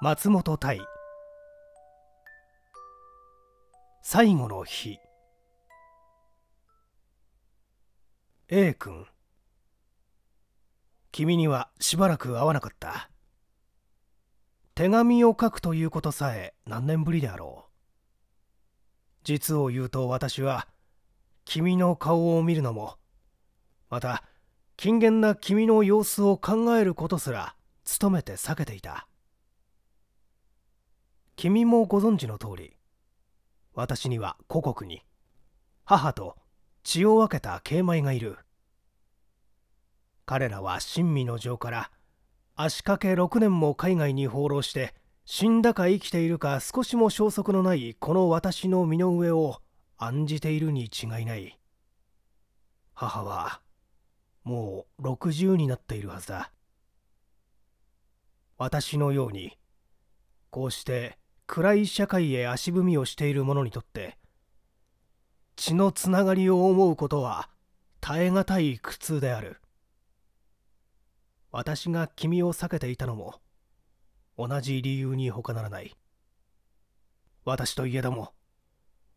松本対最後の日 A 君君にはしばらく会わなかった手紙を書くということさえ何年ぶりであろう実を言うと私は君の顔を見るのもまた金言な君の様子を考えることすら努めて避けていた君もご存知の通り私には故国に母と血を分けた桂米がいる彼らは親身の情から足掛け6年も海外に放浪して死んだか生きているか少しも消息のないこの私の身の上を案じているに違いない母はもう60になっているはずだ私のようにこうして暗い社会へ足踏みをしている者にとって血のつながりを思うことは耐え難い苦痛である私が君を避けていたのも同じ理由に他ならない私といえども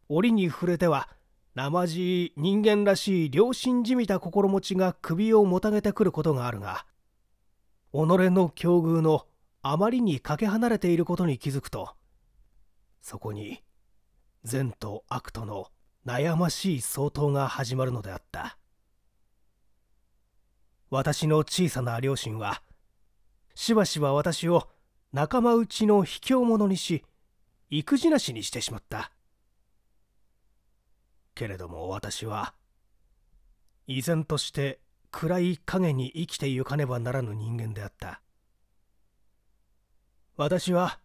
折に触れては生じ人間らしい良心じみた心持ちが首をもたげてくることがあるが己の境遇のあまりにかけ離れていることに気づくとそこに善と悪との悩ましい相当が始まるのであった私の小さな両親はしばしば私を仲間内の卑怯者にし育児なしにしてしまったけれども私は依然として暗い影に生きてゆかねばならぬ人間であった私は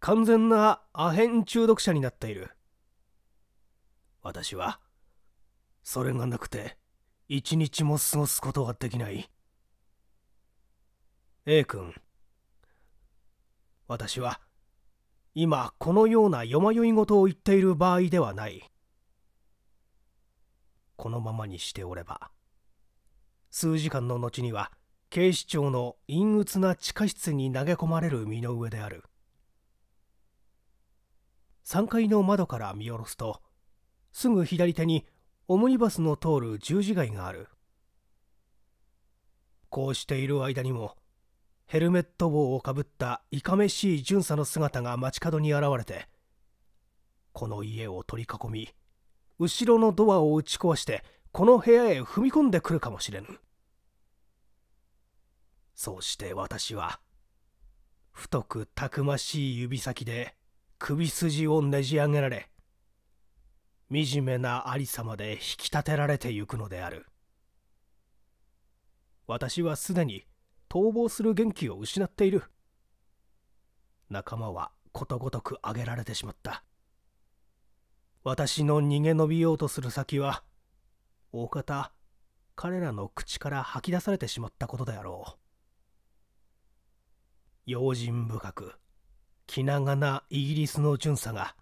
完全なアヘン中毒者になっている私はそれがなくて一日も過ごすことはできない A 君私は今このような夜迷い事を言っている場合ではないこのままにしておれば数時間の後には警視庁の陰鬱な地下室に投げ込まれる身の上である3階の窓から見下ろすとすぐ左手にオムニバスの通る十字街があるこうしている間にもヘルメット帽をかぶったいかめしい巡査の姿が街角に現れてこの家を取り囲み後ろのドアを打ち壊してこの部屋へ踏み込んでくるかもしれぬそうして私は太くたくましい指先で首筋をねじ上げられ惨めなありさまで引き立てられてゆくのである私はすでに逃亡する元気を失っている仲間はことごとく挙げられてしまった私の逃げ延びようとする先は大方彼らの口から吐き出されてしまったことであろう用心深く気長なイギリスの巡査が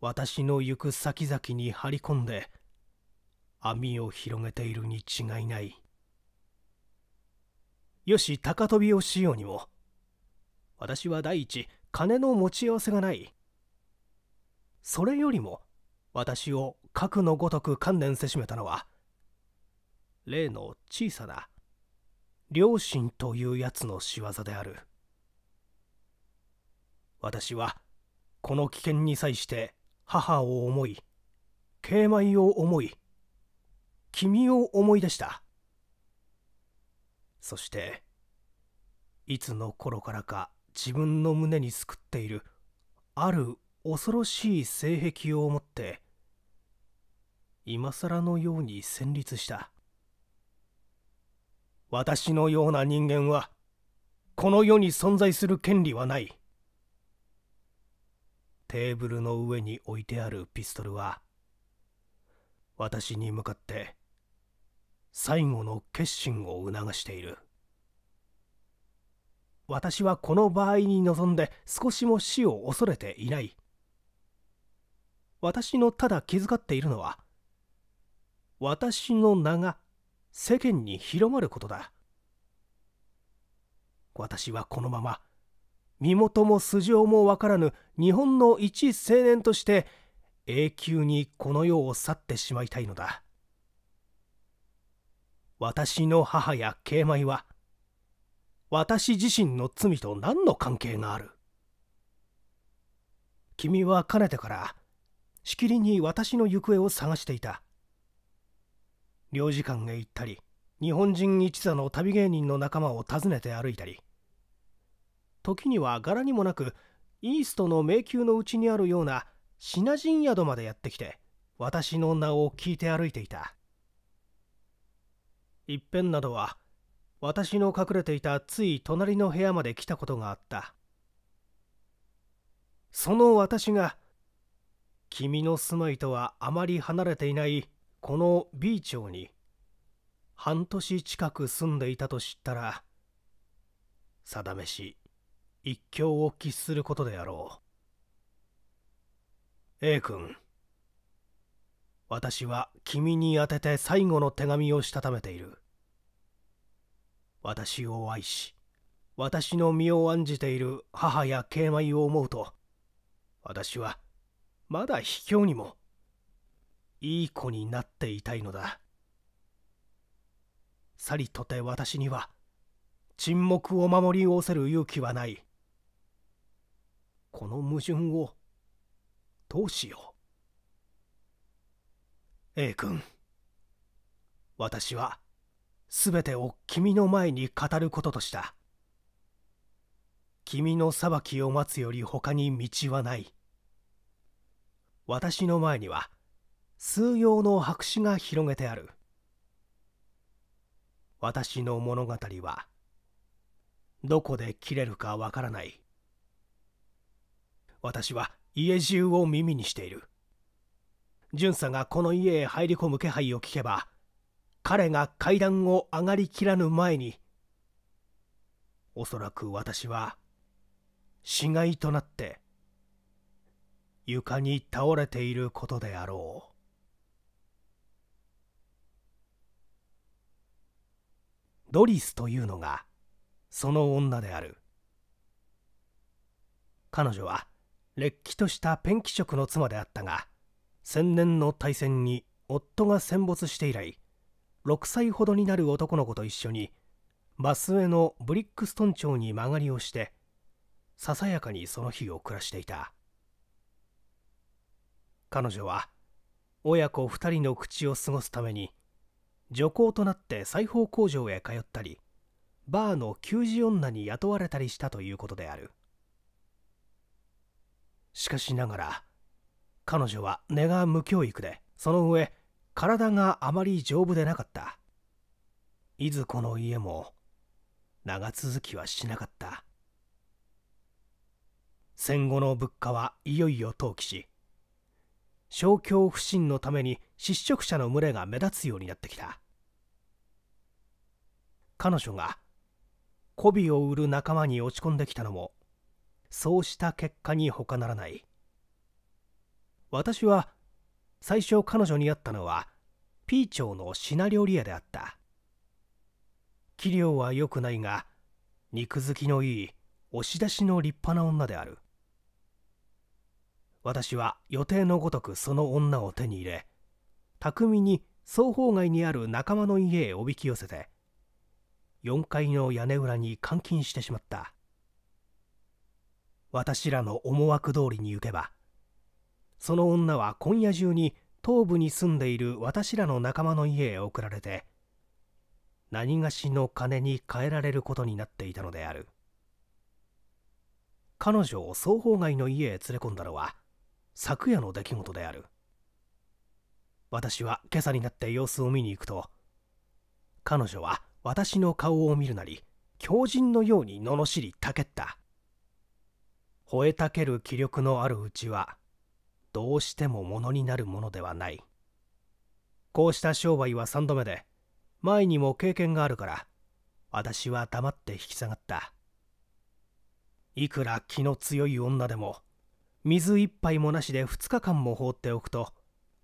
私の行く先々に張り込んで網を広げているに違いないよし高飛びをしようにも私は第一金の持ち合わせがないそれよりも私を核のごとく観念せしめたのは例の小さな両親というやつの仕業である。私はこの危険に際して母を思い桂米を思い君を思い出したそしていつの頃からか自分の胸にすくっているある恐ろしい性癖を持って今更のように戦慄した私のような人間はこの世に存在する権利はないテーブルの上に置いてあるピストルは私に向かって最後の決心を促している私はこの場合に臨んで少しも死を恐れていない私のただ気遣っているのは私の名が世間に広まることだ私はこのまま身元も素性もわからぬ日本の一青年として永久にこの世を去ってしまいたいのだ私の母や桂米は私自身の罪と何の関係がある君はかねてからしきりに私の行方を探していた領事館へ行ったり日本人一座の旅芸人の仲間を訪ねて歩いたり時には柄にもなくイーストの迷宮のうちにあるようなシナジン宿までやってきて私の名を聞いて歩いていたいっぺんなどは私の隠れていたつい隣の部屋まで来たことがあったその私が君の住まいとはあまり離れていないこの B 町に半年近く住んでいたと知ったらさだめし一興を喫することであろう A 君私は君に宛てて最後の手紙をしたためている私を愛し私の身を案じている母や敬米を思うと私はまだ卑怯にもいい子になっていたいのださりとて私には沈黙を守りおせる勇気はないこの矛盾をどうしよう A 君私は全てを君の前に語ることとした君の裁きを待つより他に道はない私の前には数用の白紙が広げてある私の物語はどこで切れるかわからない私は家中を耳にしている巡査がこの家へ入り込む気配を聞けば彼が階段を上がりきらぬ前におそらく私は死骸となって床に倒れていることであろうドリスというのがその女である彼女はれっきとしたペンキ職の妻であったが千年の大戦に夫が戦没して以来6歳ほどになる男の子と一緒にバス上のブリックストン町に曲がりをしてささやかにその日を暮らしていた彼女は親子2人の口を過ごすために女工となって裁縫工場へ通ったりバーの給仕女に雇われたりしたということであるしかしながら彼女は根が無教育でその上体があまり丈夫でなかったいずこの家も長続きはしなかった戦後の物価はいよいよ投記し商業不振のために失職者の群れが目立つようになってきた彼女が媚びを売る仲間に落ち込んできたのもそうした結果に他ならない私は最初彼女に会ったのは P 町のシナ料理屋であった器量は良くないが肉付きのいい押し出しの立派な女である私は予定のごとくその女を手に入れ巧みに双方外にある仲間の家へおびき寄せて4階の屋根裏に監禁してしまった私らの思惑通りに行けばその女は今夜中に東部に住んでいる私らの仲間の家へ送られて何がしの金に換えられることになっていたのである彼女を双方外の家へ連れ込んだのは昨夜の出来事である私は今朝になって様子を見に行くと彼女は私の顔を見るなり狂人のように罵りたけった吠えたける気力のあるうちはどうしてもものになるものではないこうした商売は3度目で前にも経験があるから私は黙って引き下がったいくら気の強い女でも水一杯もなしで2日間も放っておくと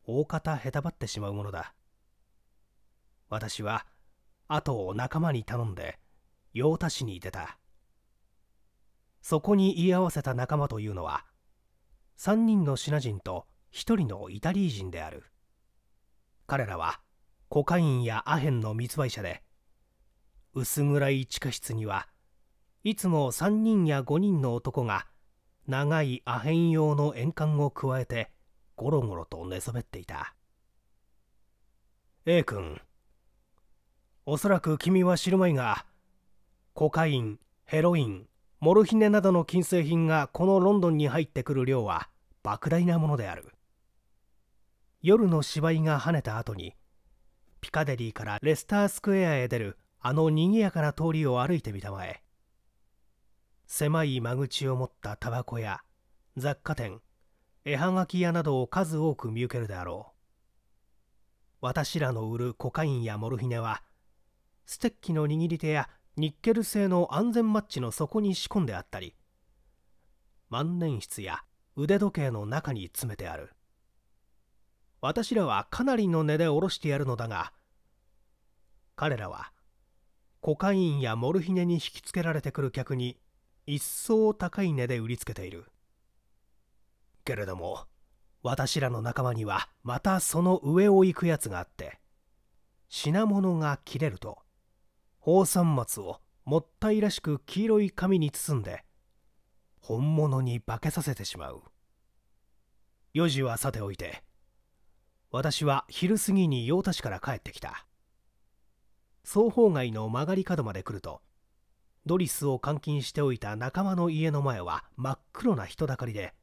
大方へたばってしまうものだ私は後を仲間に頼んで用太市に出たそこに居合わせた仲間というのは3人のシナ人と1人のイタリー人である彼らはコカインやアヘンの密売者で薄暗い地下室にはいつも3人や5人の男が長いアヘン用の円環を加えてゴロゴロと寝そべっていた A 君おそらく君は知るまいがコカインヘロインモルヒネなどの金製品がこのロンドンに入ってくる量は莫大なものである夜の芝居が跳ねた後にピカデリーからレスタースクエアへ出るあの賑やかな通りを歩いてみたまえ狭い間口を持ったタバコや雑貨店絵はがき屋などを数多く見受けるであろう私らの売るコカインやモルヒネはステッキの握り手やニッケル製の安全マッチの底に仕込んであったり万年筆や腕時計の中に詰めてある私らはかなりの値で下ろしてやるのだが彼らはコカインやモルヒネに引きつけられてくる客に一層高い値で売りつけているけれども私らの仲間にはまたその上を行くやつがあって品物が切れると宝山松をもったいらしく黄色い紙に包んで本物に化けさせてしまう4時はさておいて私は昼過ぎに用田市から帰ってきた双方街の曲がり角まで来るとドリスを監禁しておいた仲間の家の前は真っ黒な人だかりで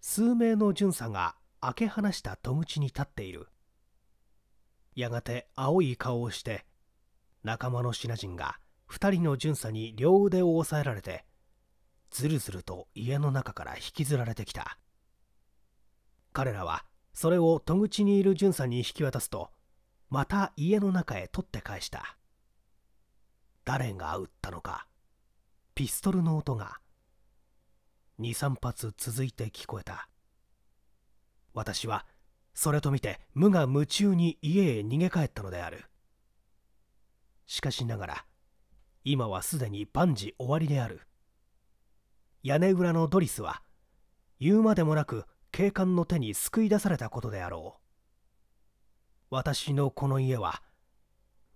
数名の巡査が開け放した戸口に立っているやがて青い顔をして仲間のシナ人が2人の巡査に両腕を押さえられてずるずると家の中から引きずられてきた彼らはそれを戸口にいる巡査に引き渡すとまた家の中へ取って返した誰が撃ったのかピストルの音が23発続いて聞こえた私はそれと見て無我夢中に家へ逃げ帰ったのであるしかしながら今はすでに万事終わりである屋根裏のドリスは言うまでもなく警官の手に救い出されたことであろう私のこの家は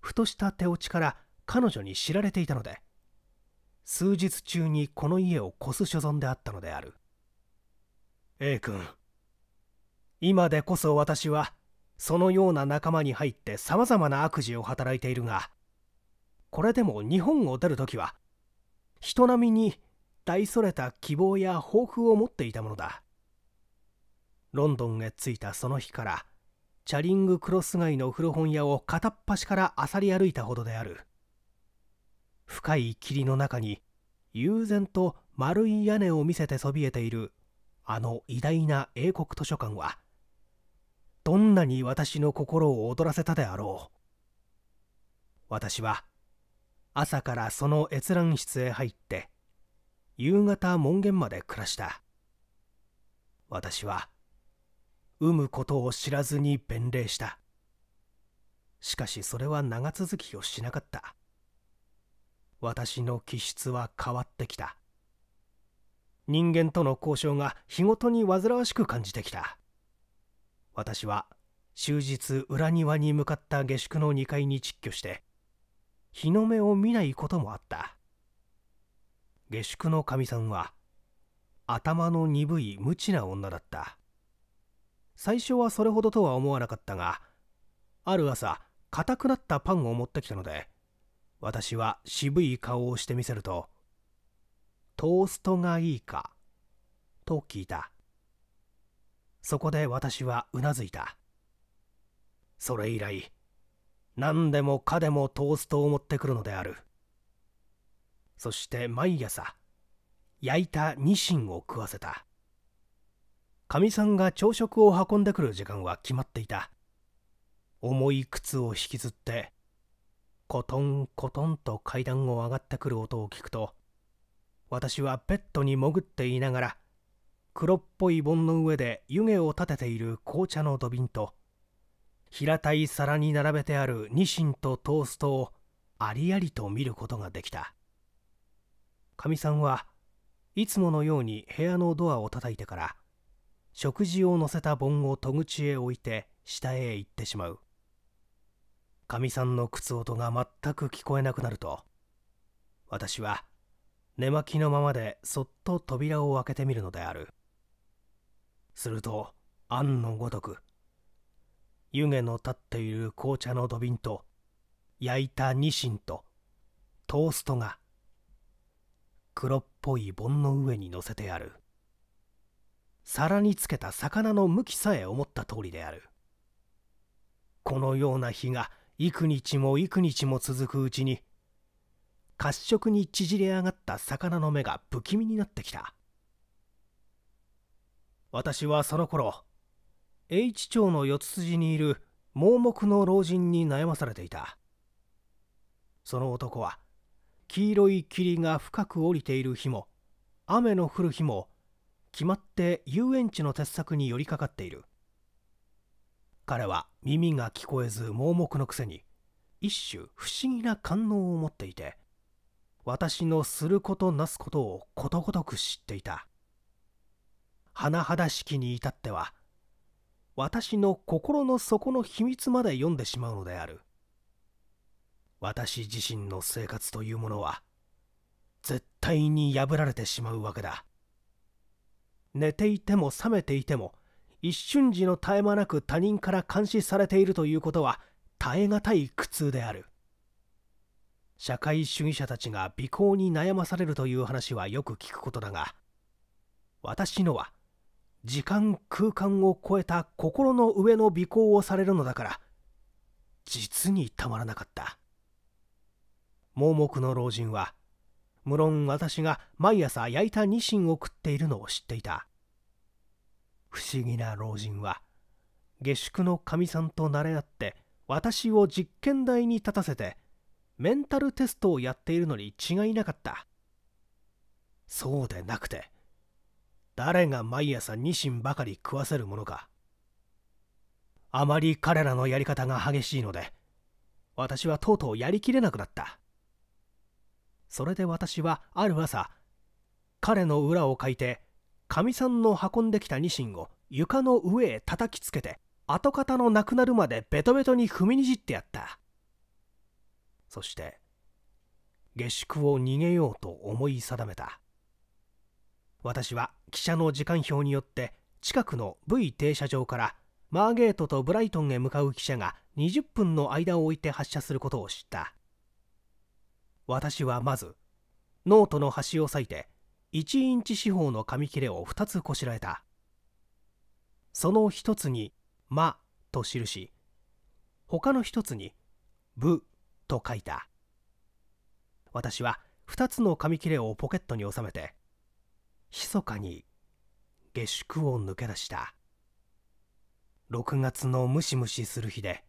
ふとした手落ちから彼女に知られていたので数日中にこの家を越す所存であったのである A 君今でこそ私はそのような仲間に入ってさまざまな悪事を働いているがこれでも日本を出る時は人並みに大それた希望や抱負を持っていたものだロンドンへ着いたその日からチャリングクロス街の古本屋を片っ端から漁り歩いたほどである深い霧の中に悠然と丸い屋根を見せてそびえているあの偉大な英国図書館はどんなに私の心を躍らせたであろう私は朝からその閲覧室へ入って夕方門限まで暮らした私は産むことを知らずに弁礼したしかしそれは長続きをしなかった私の気質は変わってきた人間との交渉が日ごとに煩わしく感じてきた私は終日裏庭に向かった下宿の2階に窒居して日の目を見ないこともあった下宿のかみさんは頭の鈍い無知な女だった最初はそれほどとは思わなかったがある朝硬くなったパンを持ってきたので私は渋い顔をしてみせると「トーストがいいか?」と聞いたそこで私はうなずいたそれ以来何でもかでもトーストを持ってくるのであるそして毎朝焼いたニシンを食わせたかみさんが朝食を運んでくる時間は決まっていた重い靴を引きずってコトンコトンと階段を上がってくる音を聞くと私はベッドに潜っていながら黒っぽい盆の上で湯気を立てている紅茶の土瓶と平たい皿に並べてあるニシンとトーストをありありと見ることができたかみさんはいつものように部屋のドアを叩いてから食事を乗せた盆を戸口へ置いて下へ行ってしまうかみさんの靴音が全く聞こえなくなると私は寝巻きのままでそっと扉を開けてみるのであるすると案のごとく湯気の立っている紅茶の土瓶と焼いたニシンとトーストが黒っぽい盆の上に乗せてある皿につけた魚の向きさえ思った通りであるこのような日が幾日も幾日も続くうちに褐色に縮れ上がった魚の目が不気味になってきた私はその頃 H 町の四つ筋にいる盲目の老人に悩まされていたその男は黄色い霧が深く降りている日も雨の降る日も決まって遊園地の鉄柵に寄りかかっている彼は耳が聞こえず盲目のくせに一種不思議な官能を持っていて私のすることなすことをことごとく知っていた甚だしきに至っては私の心の底の秘密まで読んでしまうのである私自身の生活というものは絶対に破られてしまうわけだ寝ていても覚めていても一瞬時の絶え間なく他人から監視されているということは耐え難い苦痛である社会主義者たちが尾行に悩まされるという話はよく聞くことだが私のは「時間空間を超えた心の上の尾行をされるのだから実にたまらなかった盲目の老人は無論私が毎朝焼いたニシンを食っているのを知っていた不思議な老人は下宿のかみさんと慣れ合って私を実験台に立たせてメンタルテストをやっているのに違いなかったそうでなくて誰が毎朝ニシンばかり食わせるものかあまり彼らのやり方が激しいので私はとうとうやりきれなくなったそれで私はある朝彼の裏をかいてかみさんの運んできたニシンを床の上へ叩きつけて跡形のなくなるまでベトベトに踏みにじってやったそして下宿を逃げようと思い定めた私は汽車の時間表によって近くの V 停車場からマーゲートとブライトンへ向かう汽車が20分の間を置いて発車することを知った私はまずノートの端を裂いて1インチ四方の紙切れを2つこしらえたその1つに「ま」と記し他の1つに「ぶ」と書いた私は2つの紙切れをポケットに収めて密かに下宿を抜け出した6月のムシムシする日で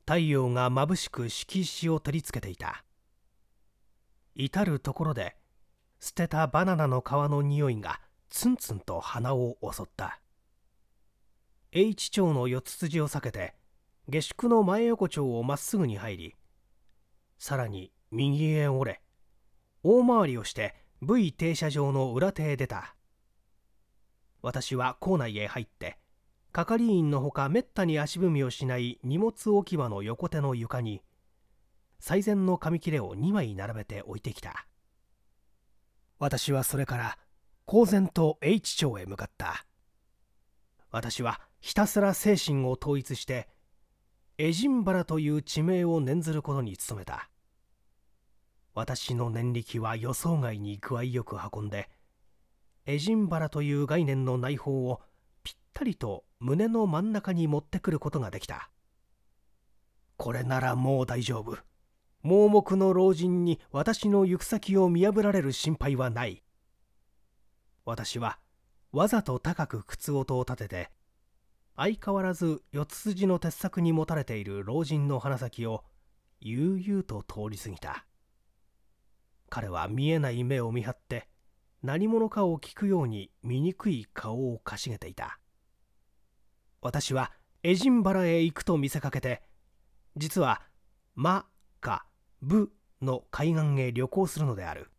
太陽がまぶしく敷石を照りつけていた至る所で捨てたバナナの皮の匂いがツンツンと鼻を襲った H 町の四つ筋を避けて下宿の前横丁をまっすぐに入りさらに右へ折れ大回りをして V 停車場の裏手へ出た私は校内へ入って係員のほかめったに足踏みをしない荷物置き場の横手の床に最善の紙切れを2枚並べて置いてきた私はそれから公然と H 町へ向かった私はひたすら精神を統一してエジンバラという地名を念ずることに努めた私の念力は予想外に具合よく運んでエジンバラという概念の内包をぴったりと胸の真ん中に持ってくることができたこれならもう大丈夫盲目の老人に私の行く先を見破られる心配はない私はわざと高く靴音を立てて相変わらず四つ筋の鉄柵に持たれている老人の鼻先を悠々と通り過ぎた彼は見えない目を見張って何者かを聞くように醜い顔をかしげていた私はエジンバラへ行くと見せかけて実は「マ」か「ブ」の海岸へ旅行するのである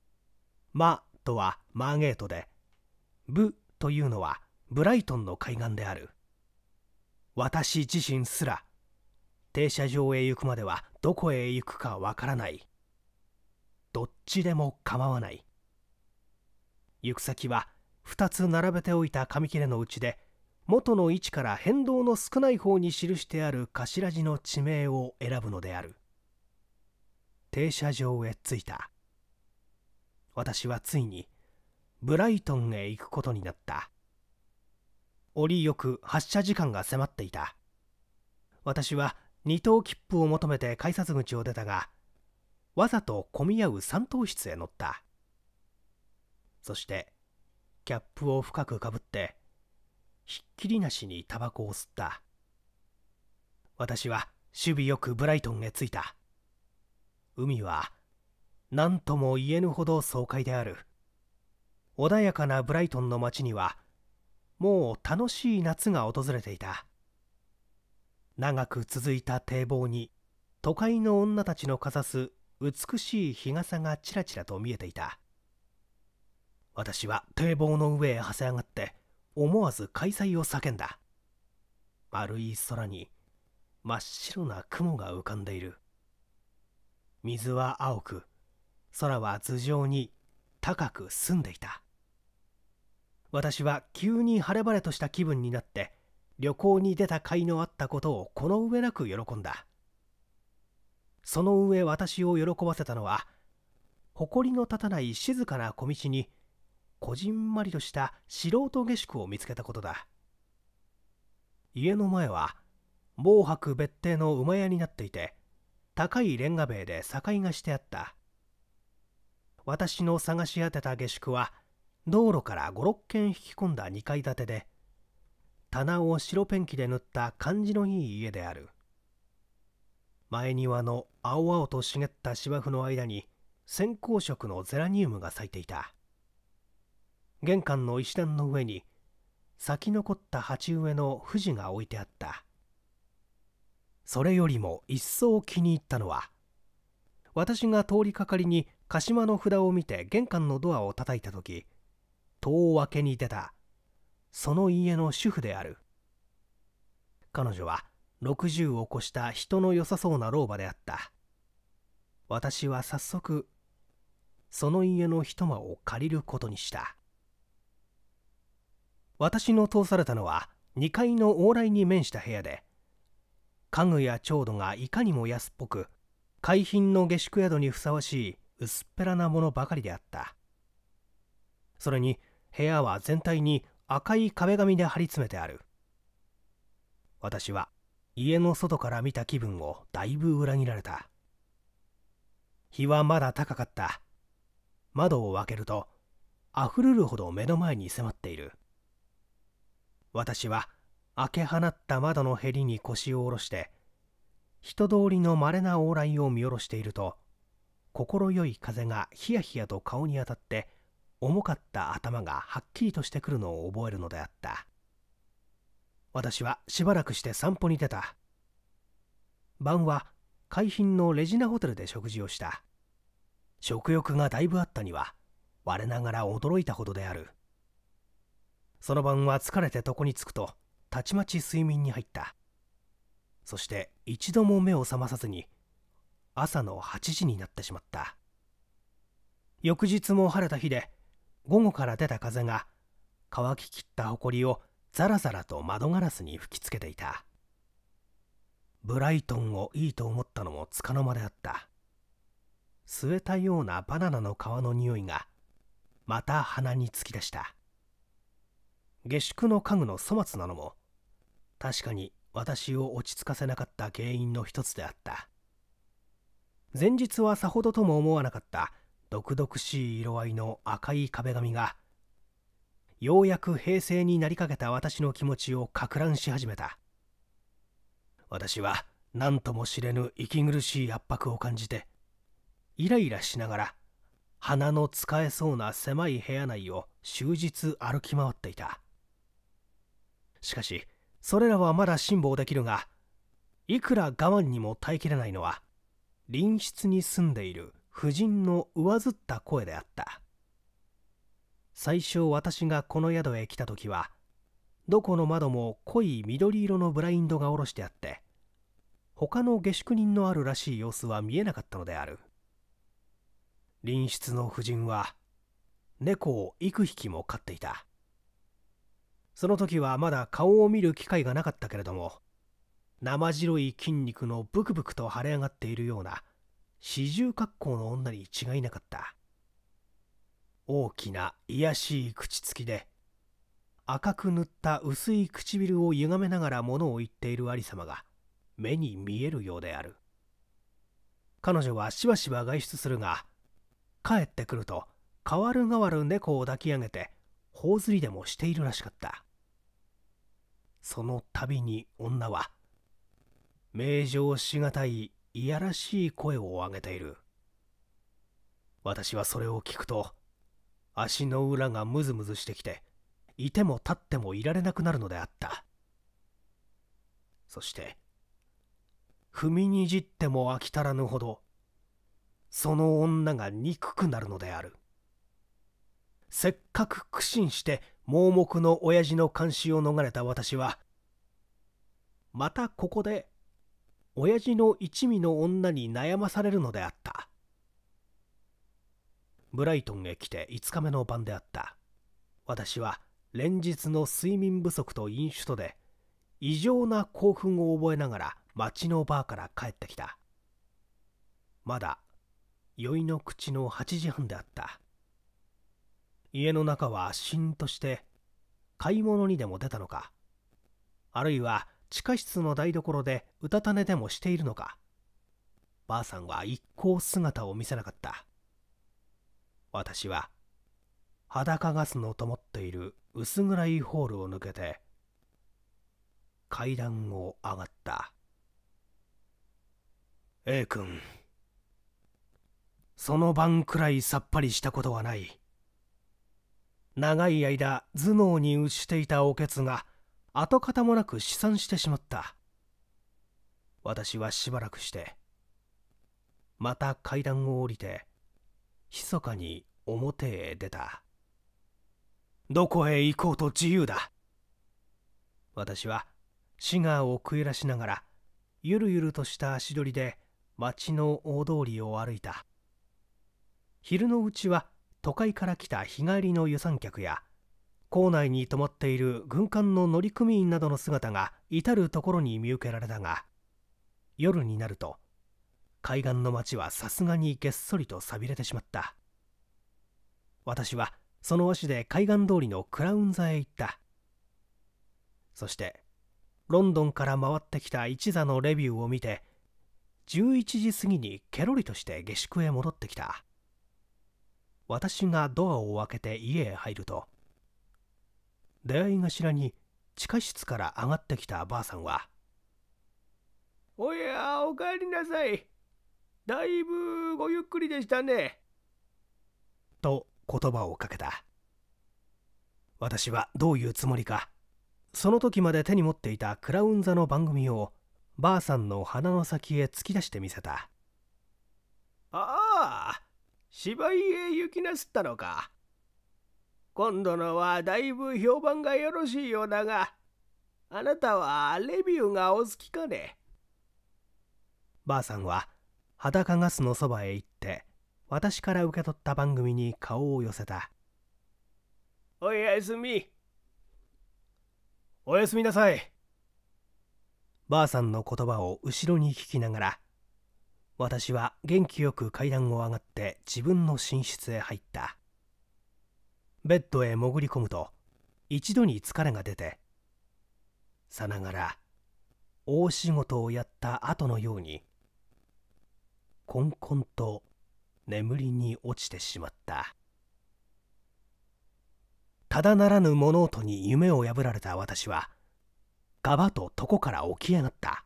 「マ」とはマーゲートで「ブ」というのはブライトンの海岸である私自身すら停車場へ行くまではどこへ行くかわからないどっちでも構わない行く先は2つ並べておいた紙切れのうちで元の位置から変動の少ない方に記してある頭字の地名を選ぶのである停車場へ着いた私はついにブライトンへ行くことになった折よく発車時間が迫っていた私は2等切符を求めて改札口を出たがわざと混み合う三等室へ乗ったそしてキャップを深くかぶってひっきりなしにタバコを吸った私は守備よくブライトンへ着いた海は何とも言えぬほど爽快である穏やかなブライトンの町にはもう楽しい夏が訪れていた長く続いた堤防に都会の女たちのかざす美しい日傘がちらちらと見えていた私は堤防の上へはせ上がって思わず開催を叫んだ丸い空に真っ白な雲が浮かんでいる水は青く空は頭上に高く澄んでいた私は急に晴れ晴れとした気分になって旅行に出た甲斐のあったことをこの上なく喜んだその上私を喜ばせたのは誇りの立たない静かな小道にこじんまりとした素人下宿を見つけたことだ家の前は某白別邸の馬屋になっていて高いレンガ塀で境がしてあった私の探し当てた下宿は道路から56軒引き込んだ2階建てで棚を白ペンキで塗った感じのいい家である前庭の青々と茂った芝生の間に線香色のゼラニウムが咲いていた玄関の石段の上に咲き残った鉢植えの富士が置いてあったそれよりも一層気に入ったのは私が通りかかりに鹿島の札を見て玄関のドアを叩いた時戸を開けに出たその家の主婦である彼女は60を越した人の良さそうな老婆であった私は早速その家の一間を借りることにした私の通されたのは2階の往来に面した部屋で家具や調度がいかにも安っぽく海浜の下宿宿にふさわしい薄っぺらなものばかりであったそれに部屋は全体に赤い壁紙で張り詰めてある私は家の外から見た気分をだいぶ裏切られた日はまだ高かった窓を開けるとあふれるほど目の前に迫っている私は開け放った窓のへりに腰を下ろして人通りの稀な往来を見下ろしていると快い風がヒヤヒヤと顔に当たって重かった頭がはっきりとしてくるのを覚えるのであった私はしばらくして散歩に出た晩は海浜のレジナホテルで食事をした食欲がだいぶあったには我ながら驚いたほどであるその晩は疲れて床に着くとたちまち睡眠に入ったそして一度も目を覚まさずに朝の8時になってしまった翌日も晴れた日で午後から出た風が乾ききった埃をザラザラと窓ガラスに吹きつけていたブライトンをいいと思ったのもつかの間であった据えたようなバナナの皮の匂いがまた鼻に突き出した下宿の家具の粗末なのも確かに私を落ち着かせなかった原因の一つであった前日はさほどとも思わなかった毒々しい色合いの赤い壁紙がようやく平成になりかけた私の気持ちをか乱し始めた私は何とも知れぬ息苦しい圧迫を感じてイライラしながら鼻の使えそうな狭い部屋内を終日歩き回っていたしかしそれらはまだ辛抱できるがいくら我慢にも耐えきれないのは隣室に住んでいる夫人の上ずった声であった最初私がこの宿へ来た時はどこの窓も濃い緑色のブラインドが下ろしてあって他の下宿人のあるらしい様子は見えなかったのである隣室の婦人は猫を幾匹も飼っていたその時はまだ顔を見る機会がなかったけれども生白い筋肉のブクブクと腫れ上がっているような四十格好の女に違いなかった大きな癒やしい口つきで赤く塗った薄い唇を歪めながら物を言っている有様が目に見えるようである彼女はしばしば外出するが帰ってくると変わる変わる猫を抱き上げて頬ずりでもしているらしかったその度に女は名状しがたいいやらしい声を上げている私はそれを聞くと足の裏がムズムズしてきていても立ってもいられなくなるのであったそして踏みにじっても飽き足らぬほどその女が憎くなるのであるせっかく苦心して盲目の親父の監視を逃れた私はまたここで親父の一味の女に悩まされるのであったブライトンへ来て5日目の晩であった私は連日の睡眠不足と飲酒とで異常な興奮を覚えながら町のバーから帰ってきたまだ酔いの口の8時半であった家の中はしんとして買い物にでも出たのかあるいは地下室の台所でうたた寝でもしているのかばあさんは一向姿を見せなかった私は裸ガスの灯っている薄暗いホールを抜けて階段を上がった A 君その晩くらいさっぱりしたことはない長い間頭脳に打していたおけつが跡形もなく死産してしまった私はしばらくしてまた階段を降りて密かに表へ出たどこへ行こうと自由だ私はシガーを食いらしながらゆるゆるとした足取りで町の大通りを歩いた昼のうちは都会から来た日帰りの予算客や校内に泊まっている軍艦の乗組員などの姿が至る所に見受けられたが夜になると海岸の街はさすがにげっそりと寂れてしまった私はその足で海岸通りのクラウン座へ行ったそしてロンドンから回ってきた一座のレビューを見て11時過ぎにケロリとして下宿へ戻ってきた私がドアを開けて家へ入ると出会い頭に地下室から上がってきたばあさんは「おやおかえりなさいだいぶごゆっくりでしたね。と言葉をかけた。私はどういうつもりか。その時まで手に持っていたクラウン座の番組をばあさんの鼻の先へ突き出してみせた。ああ、芝居へ行きなすったのか。今度のはだいぶ評判がよろしいようだが、あなたはレビューがお好きかね。ばあさんは裸ガスのそばへ行って私から受け取った番組に顔を寄せたおやすみおやすみなさいばあさんの言葉を後ろに聞きながら私は元気よく階段を上がって自分の寝室へ入ったベッドへ潜り込むと一度に疲れが出てさながら大仕事をやった後のようにこんこんと眠りに落ちてしまったただならぬ物音に夢を破られた私はガバと床から起き上がった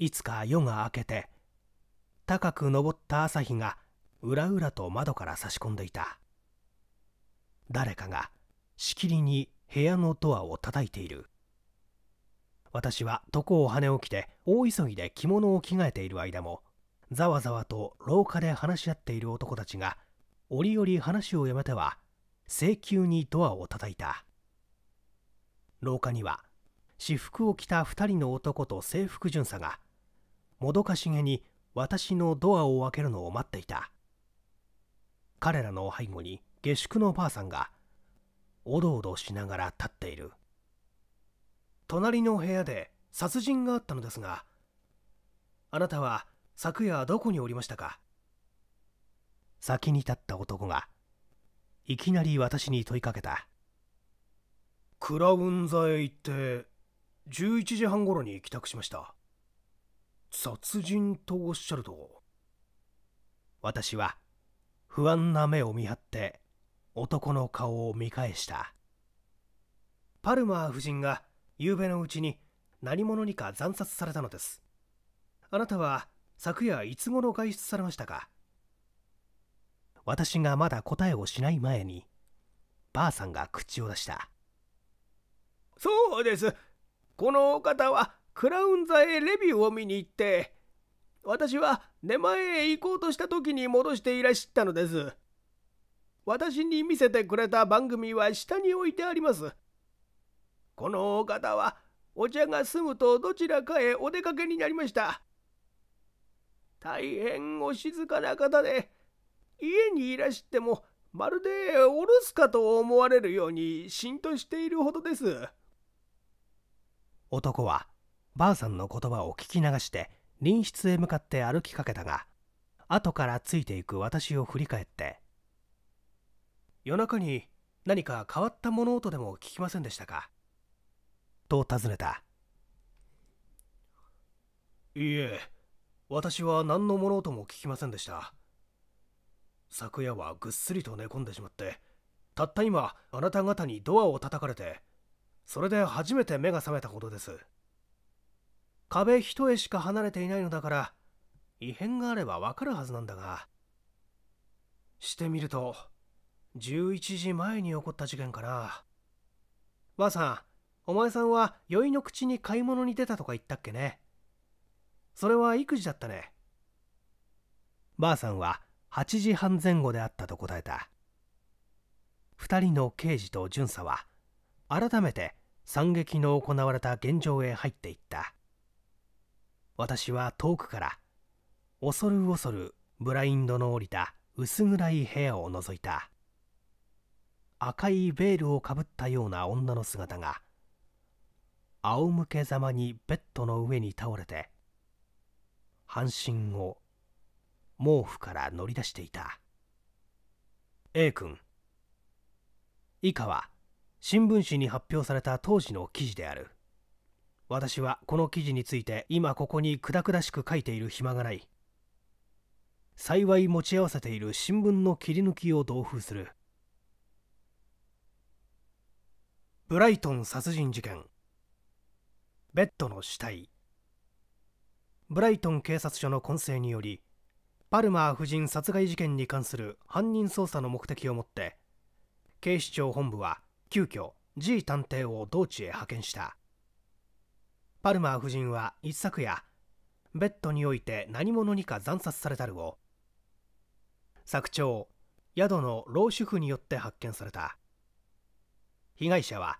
いつか夜が明けて高く昇った朝日がうらうらと窓から差し込んでいた誰かがしきりに部屋のドアを叩いている私は床を跳ね起きて大急ぎで着物を着替えている間もざわざわと廊下で話し合っている男たちが折々話をやめては請求にドアを叩いた廊下には私服を着た2人の男と制服巡査がもどかしげに私のドアを開けるのを待っていた彼らの背後に下宿のばあさんがおどおどしながら立っている隣の部屋で殺人があったのですがあなたは昨夜どこにおりましたか先に立った男がいきなり私に問いかけたクラウン座へ行って11時半頃に帰宅しました殺人とおっしゃると私は不安な目を見張って男の顔を見返したパルマー夫人が夕べのうちに何者にか惨殺されたのですあなたは昨夜いつ頃外出されましたか私がまだ答えをしない前にばあさんが口を出したそうですこのお方はクラウン座へレビューを見に行って私は寝前へ行こうとした時に戻していらっしゃったのです私に見せてくれた番組は下に置いてありますこのお方はお茶が済むとどちらかへお出かけになりました大変お静かな方で家にいらしてもまるでお留守かと思われるようにしんとしているほどです男はばあさんの言葉を聞き流して隣室へ向かって歩きかけたが後からついていく私を振り返って「夜中に何か変わった物音でも聞きませんでしたか?」と尋ねた「いえ私は何の物音も聞きませんでした昨夜はぐっすりと寝込んでしまってたった今あなた方にドアを叩かれてそれで初めて目が覚めたことです壁一重しか離れていないのだから異変があればわかるはずなんだがしてみると11時前に起こった事件かなばあさんお前さんは酔いの口に買い物に出たとか言ったっけねそれは育児だったねばあさんは8時半前後であったと答えた2人の刑事と巡査は改めて惨劇の行われた現場へ入っていった私は遠くから恐る恐るブラインドの降りた薄暗い部屋を覗いた赤いベールをかぶったような女の姿が仰向けざまにベッドの上に倒れて半身を毛布から乗り出していた A 君以下は新聞紙に発表された当時の記事である私はこの記事について今ここにくだくだしく書いている暇がない幸い持ち合わせている新聞の切り抜きを同封するブライトン殺人事件ベッドの死体ブライトン警察署の混成によりパルマー夫人殺害事件に関する犯人捜査の目的をもって警視庁本部は急遽 G 探偵を同地へ派遣したパルマー夫人は一昨夜ベッドにおいて何者にか惨殺されたるを作長宿の老主婦によって発見された被害者は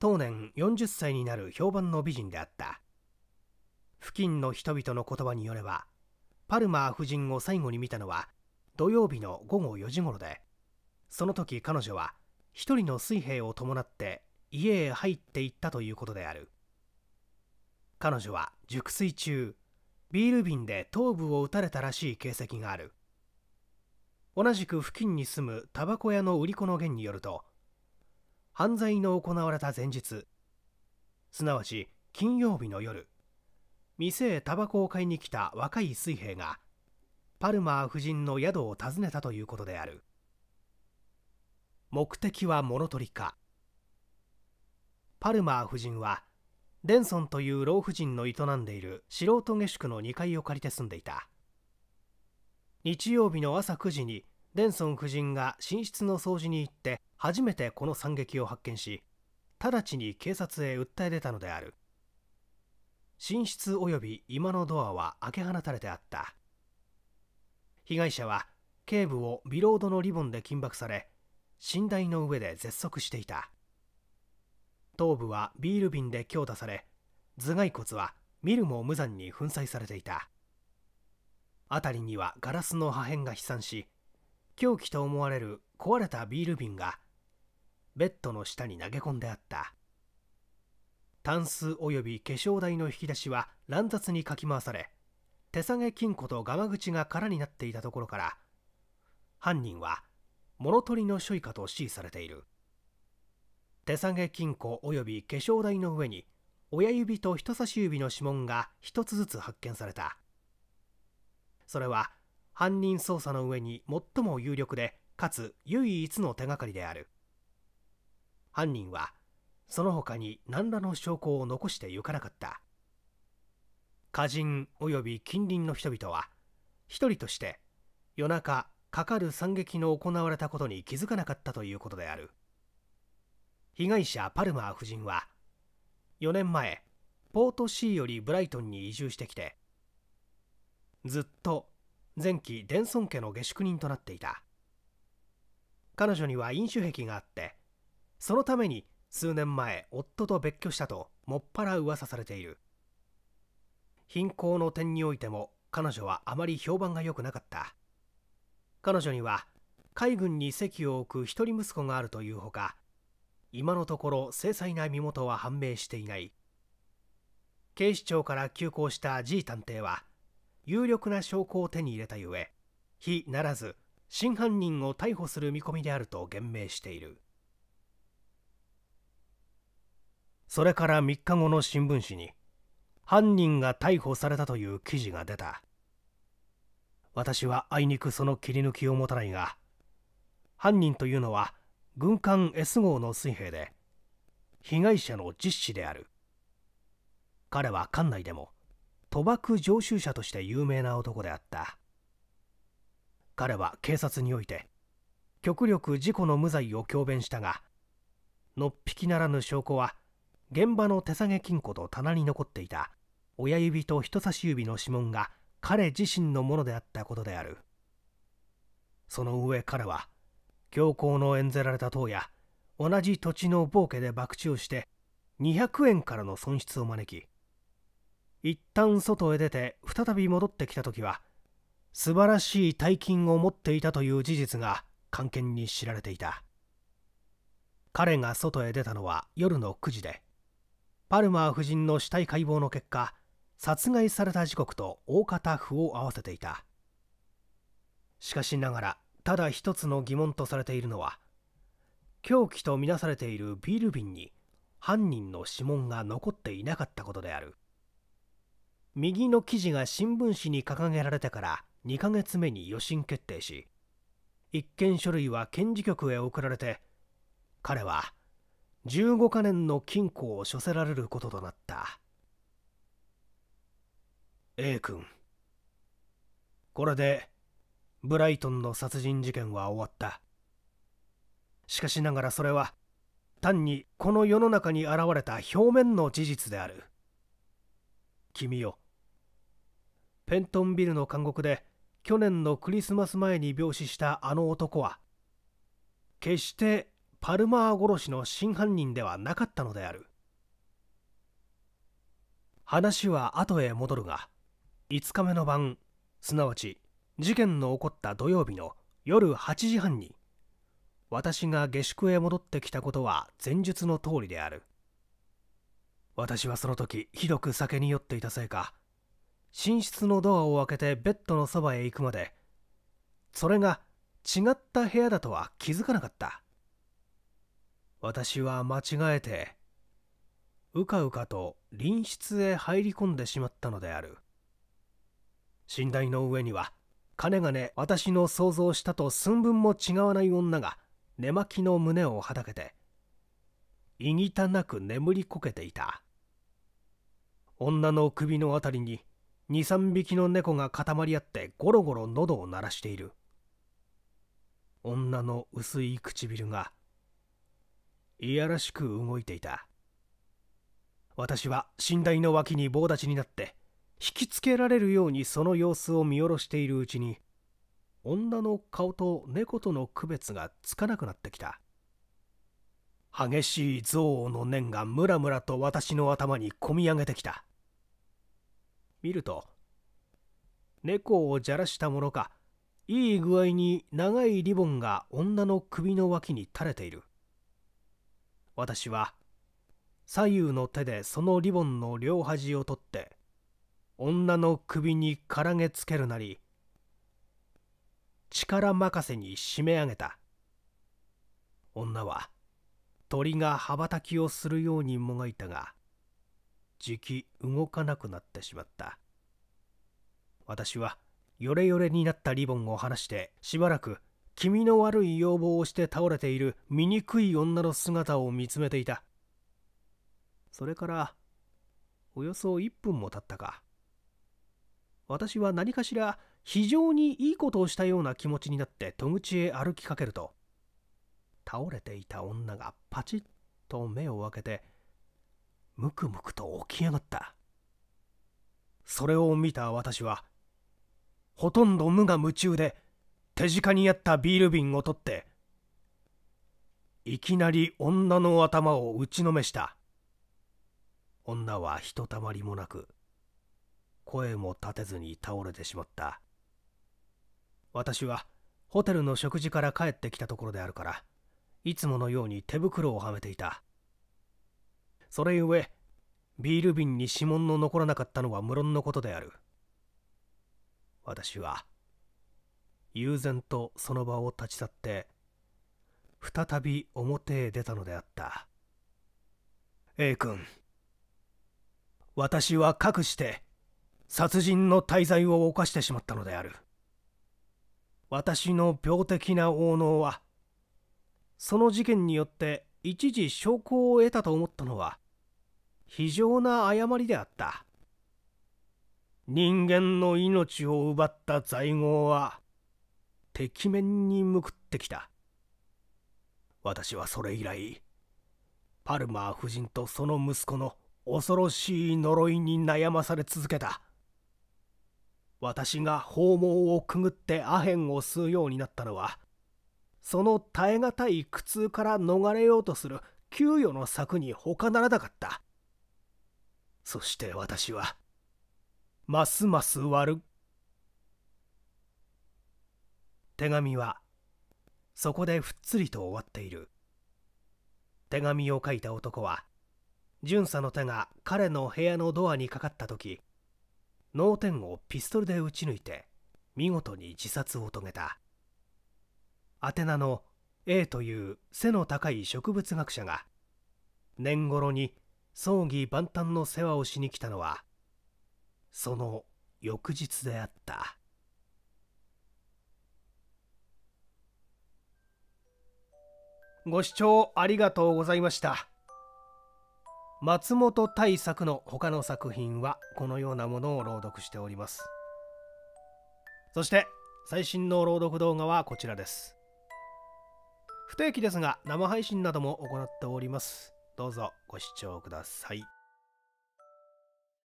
当年40歳になる評判の美人であった付近の人々の言葉によればパルマー夫人を最後に見たのは土曜日の午後4時頃でその時彼女は1人の水兵を伴って家へ入っていったということである彼女は熟睡中ビール瓶で頭部を撃たれたらしい形跡がある同じく付近に住むタバコ屋の売り子の件によると犯罪の行われた前日すなわち金曜日の夜店へタバコを買いに来た若い水兵がパルマー夫人の宿を訪ねたということである目的は物取りかパルマー夫人はデンソンという老婦人の営んでいる素人下宿の2階を借りて住んでいた日曜日の朝9時にデンソン夫人が寝室の掃除に行って初めてこの惨劇を発見し直ちに警察へ訴え出たのである寝室及び居間のドアは開け放たれてあった被害者は頸部をビロードのリボンで緊縛され寝台の上で絶足していた頭部はビール瓶で強打され頭蓋骨は見るも無残に粉砕されていた辺りにはガラスの破片が飛散し凶器と思われる壊れたビール瓶がベッドの下に投げ込んであったタンスよび化粧台の引き出しは乱雑にかき回され手提げ金庫とガマ口が空になっていたところから犯人は物取りの処理かと指示されている手提げ金庫および化粧台の上に親指と人差し指の指紋が1つずつ発見されたそれは犯人捜査の上に最も有力でかつ唯一の手がかりである犯人はその他に何らの証拠を残してゆかなかった歌人及び近隣の人々は一人として夜中かかる惨劇の行われたことに気づかなかったということである被害者パルマー夫人は4年前ポートシーよりブライトンに移住してきてずっと前期デンソン家の下宿人となっていた彼女には飲酒癖があってそのために数年前夫と別居したともっぱら噂されている貧困の点においても彼女はあまり評判が良くなかった彼女には海軍に籍を置く一人息子があるというほか今のところ精細な身元は判明していない警視庁から急行した G 探偵は有力な証拠を手に入れたゆえ非ならず真犯人を逮捕する見込みであると言明しているそれから3日後の新聞紙に犯人が逮捕されたという記事が出た私はあいにくその切り抜きを持たないが犯人というのは軍艦 S 号の水兵で被害者の実子である彼は館内でも賭博常習者として有名な男であった彼は警察において極力事故の無罪を強弁したがのっぴきならぬ証拠は現場の手提げ金庫と棚に残っていた親指と人差し指の指紋が彼自身のものであったことであるその上彼は教皇の演ぜられた塔や同じ土地の暴家で博打をして200円からの損失を招き一旦外へ出て再び戻ってきた時は素晴らしい大金を持っていたという事実が関係に知られていた彼が外へ出たのは夜の9時でパルマー夫人の死体解剖の結果殺害された時刻と大方符を合わせていたしかしながらただ一つの疑問とされているのは凶器とみなされているビール瓶に犯人の指紋が残っていなかったことである右の記事が新聞紙に掲げられてから2ヶ月目に予診決定し一見書類は検事局へ送られて彼は15カ年の禁錮を処せられることとなった A 君これでブライトンの殺人事件は終わったしかしながらそれは単にこの世の中に現れた表面の事実である君よペントンビルの監獄で去年のクリスマス前に病死したあの男は決してパルマー殺しの真犯人ではなかったのである話は後へ戻るが5日目の晩すなわち事件の起こった土曜日の夜8時半に私が下宿へ戻ってきたことは前述の通りである私はその時ひどく酒に酔っていたせいか寝室のドアを開けてベッドのそばへ行くまでそれが違った部屋だとは気づかなかった私は間違えてうかうかと隣室へ入り込んでしまったのである寝台の上にはかねがね私の想像したと寸分も違わない女が寝巻きの胸をはだけていぎたなく眠りこけていた女の首の辺りに23匹の猫が固まり合ってゴロゴロ喉を鳴らしている女の薄い唇がいやらしく動いていた私は寝台の脇に棒立ちになって引きつけられるようにその様子を見下ろしているうちに女の顔と猫との区別がつかなくなってきた激しい憎悪の念がムラムラと私の頭にこみ上げてきた見ると猫をじゃらしたものかいい具合に長いリボンが女の首の脇に垂れている私は左右の手でそのリボンの両端を取って女の首にからげつけるなり力任せに締め上げた女は鳥が羽ばたきをするようにもがいたがじき動かなくなってしまった私はヨレヨレになったリボンを離してしばらく気味の悪い要望をして倒れている醜い女の姿を見つめていたそれからおよそ1分も経ったか私は何かしら非常にいいことをしたような気持ちになって戸口へ歩きかけると倒れていた女がパチッと目を開けてムクムクと起き上がったそれを見た私はほとんど無我夢中で手近にあったビール瓶を取っていきなり女の頭を打ちのめした女はひとたまりもなく声も立てずに倒れてしまった私はホテルの食事から帰ってきたところであるからいつものように手袋をはめていたそれゆえビール瓶に指紋の残らなかったのは無論のことである私は悠然とその場を立ち去って再び表へ出たのであった A 君私はかくして殺人の大罪を犯してしまったのである私の病的な王能はその事件によって一時証拠を得たと思ったのは非常な誤りであった人間の命を奪った罪業は壁面に向くってきた私はそれ以来パルマー夫人とその息子の恐ろしい呪いに悩まされ続けた私が訪問をくぐってアヘンを吸うようになったのはその耐え難い苦痛から逃れようとする給与の策に他ならなかったそして私はますます悪手紙はそこでふっつりと終わっている手紙を書いた男は巡査の手が彼の部屋のドアにかかった時脳天をピストルで撃ち抜いて見事に自殺を遂げた宛名の A という背の高い植物学者が年頃に葬儀万端の世話をしに来たのはその翌日であった。ご視聴ありがとうございました。松本大作の他の作品はこのようなものを朗読しております。そして最新の朗読動画はこちらです。不定期ですが生配信なども行っております。どうぞご視聴ください。